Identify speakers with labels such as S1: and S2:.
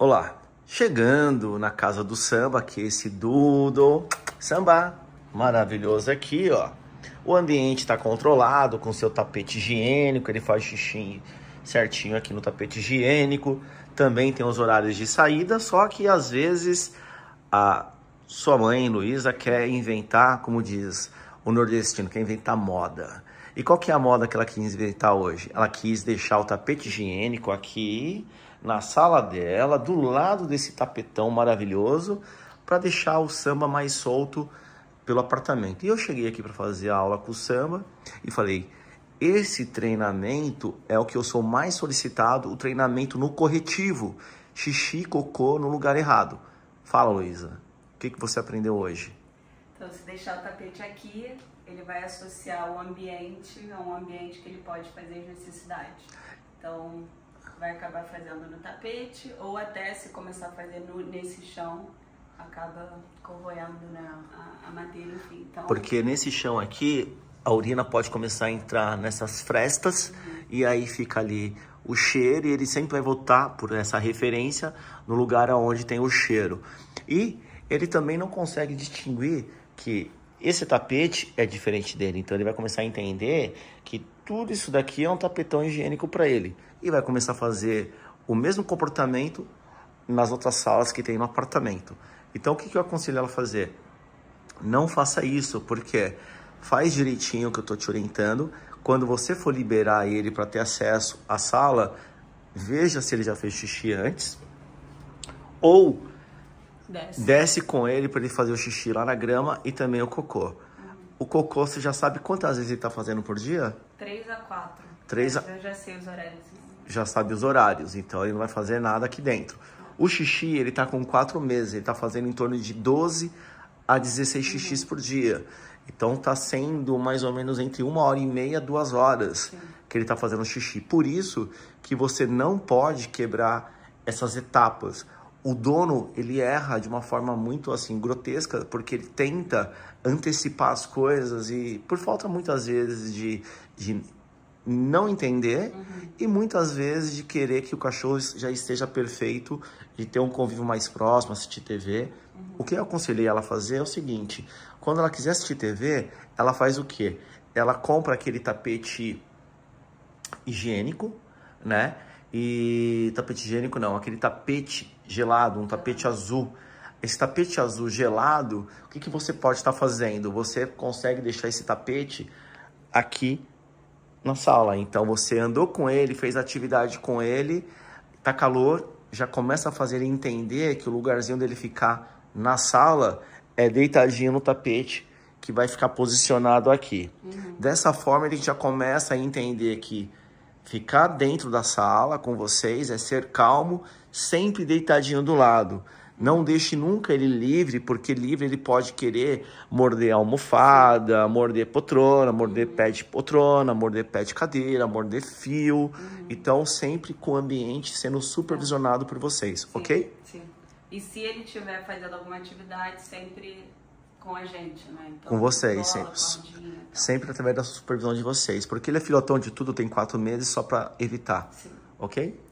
S1: Olá, chegando na casa do samba, que é esse Dudo samba maravilhoso aqui, ó. O ambiente está controlado com seu tapete higiênico, ele faz xixi certinho aqui no tapete higiênico. Também tem os horários de saída, só que às vezes a sua mãe, Luísa, quer inventar, como diz o nordestino, quer inventar moda. E qual que é a moda que ela quis inventar hoje? Ela quis deixar o tapete higiênico aqui na sala dela, do lado desse tapetão maravilhoso, para deixar o samba mais solto pelo apartamento. E eu cheguei aqui para fazer a aula com o samba e falei: esse treinamento é o que eu sou mais solicitado, o treinamento no corretivo. Xixi, cocô no lugar errado. Fala, Luísa, o que, que você aprendeu hoje? Então, se deixar o tapete aqui, ele vai associar o ambiente a um ambiente que ele pode fazer necessidade. Então, vai acabar fazendo no tapete ou até se começar a fazer no, nesse chão, acaba corroendo né, a, a, madeira, enfim. Então... Porque nesse chão aqui, a urina pode começar a entrar nessas frestas uhum. e aí fica ali o cheiro e ele sempre vai voltar por essa referência no lugar aonde tem o cheiro. E ele também não consegue distinguir que esse tapete é diferente dele. Então ele vai começar a entender que tudo isso daqui é um tapetão higiênico para ele. E vai começar a fazer o mesmo comportamento nas outras salas que tem no apartamento. Então o que, que eu aconselho ela a fazer? Não faça isso, porque faz direitinho o que eu estou te orientando. Quando você for liberar ele para ter acesso à sala, veja se ele já fez xixi antes. Ou Desce. Desce com ele para ele fazer o xixi lá na grama e também o cocô. Uhum. O cocô, você já sabe quantas vezes ele tá fazendo por dia? Três a quatro. Três a... Eu já sei os horários. Já sabe os horários, então ele não vai fazer nada aqui dentro. O xixi, ele tá com quatro meses, ele tá fazendo em torno de 12 a 16 xixis por dia. Então tá sendo mais ou menos entre uma hora e meia, duas horas Sim. que ele tá fazendo xixi. Por isso que você não pode quebrar essas etapas o dono ele erra de uma forma muito assim grotesca porque ele tenta antecipar as coisas e por falta muitas vezes de, de não entender uhum. e muitas vezes de querer que o cachorro já esteja perfeito de ter um convívio mais próximo assistir TV uhum. o que eu aconselhei ela a fazer é o seguinte quando ela quiser assistir TV ela faz o quê ela compra aquele tapete higiênico né e tapete higiênico não, aquele tapete gelado, um tapete azul. Esse tapete azul gelado, o que, que você pode estar tá fazendo? Você consegue deixar esse tapete aqui na sala. Então você andou com ele, fez atividade com ele, tá calor, já começa a fazer ele entender que o lugarzinho dele ficar na sala é deitadinho no tapete que vai ficar posicionado aqui. Uhum. Dessa forma ele já começa a entender que Ficar dentro da sala com vocês é ser calmo, sempre deitadinho do lado. Não deixe nunca ele livre, porque livre ele pode querer morder almofada, morder poltrona, morder uhum. pé de poltrona, morder pé de cadeira, morder fio. Uhum. Então, sempre com o ambiente sendo supervisionado por vocês, sim, ok? Sim. E se ele estiver fazendo alguma atividade, sempre com a gente, né? Então, com vocês, sempre. Então. Sempre através da supervisão de vocês. Porque ele é filhotão de tudo, tem quatro meses só para evitar. Sim. Ok?